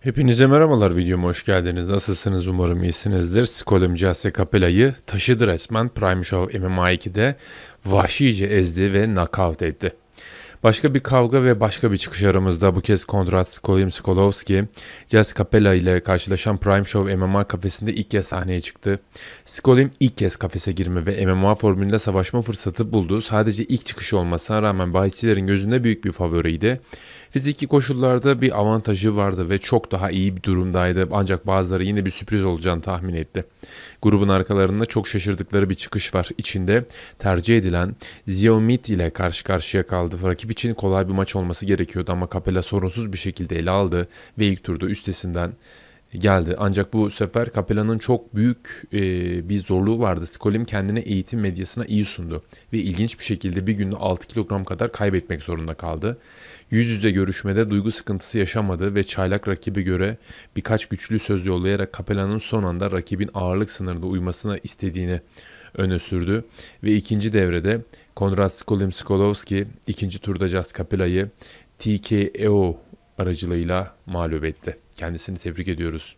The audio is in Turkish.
Hepinize merhabalar videoma hoş geldiniz. Nasılsınız umarım iyisinizdir. Skolum Celse Capella'yı taşıdı resmen Prime Show MMA 2'de vahşice ezdi ve knockout etti. Başka bir kavga ve başka bir çıkış aramızda bu kez Kondrat Skolim Skolowski, Jazz Capella ile karşılaşan Prime Show MMA kafesinde ilk kez sahneye çıktı. Skolim ilk kez kafese girme ve MMA formülünde savaşma fırsatı buldu. Sadece ilk çıkışı olmasına rağmen bahçelerin gözünde büyük bir favoriydi fiziki koşullarda bir avantajı vardı ve çok daha iyi bir durumdaydı. Ancak bazıları yine bir sürpriz olacağını tahmin etti. Grubun arkalarında çok şaşırdıkları bir çıkış var. İçinde tercih edilen Ziomit ile karşı karşıya kaldı. Rakip için kolay bir maç olması gerekiyordu ama Capella sorunsuz bir şekilde ele aldı ve ilk turda üstesinden geldi. Ancak bu sefer Capella'nın çok büyük e, bir zorluğu vardı. Skolim kendini eğitim medyasına iyi sundu ve ilginç bir şekilde bir günde 6 kilogram kadar kaybetmek zorunda kaldı. Yüz yüze görüşmede duygu sıkıntısı yaşamadı ve çaylak rakibi göre birkaç güçlü söz yollayarak Capella'nın son anda rakibin ağırlık sınırında uymasına istediğini öne sürdü ve ikinci devrede Konrad Skolim Skolowski ikinci turda Jazz Capella'yı TKO e aracılığıyla mağlup etti. Kendisini tebrik ediyoruz.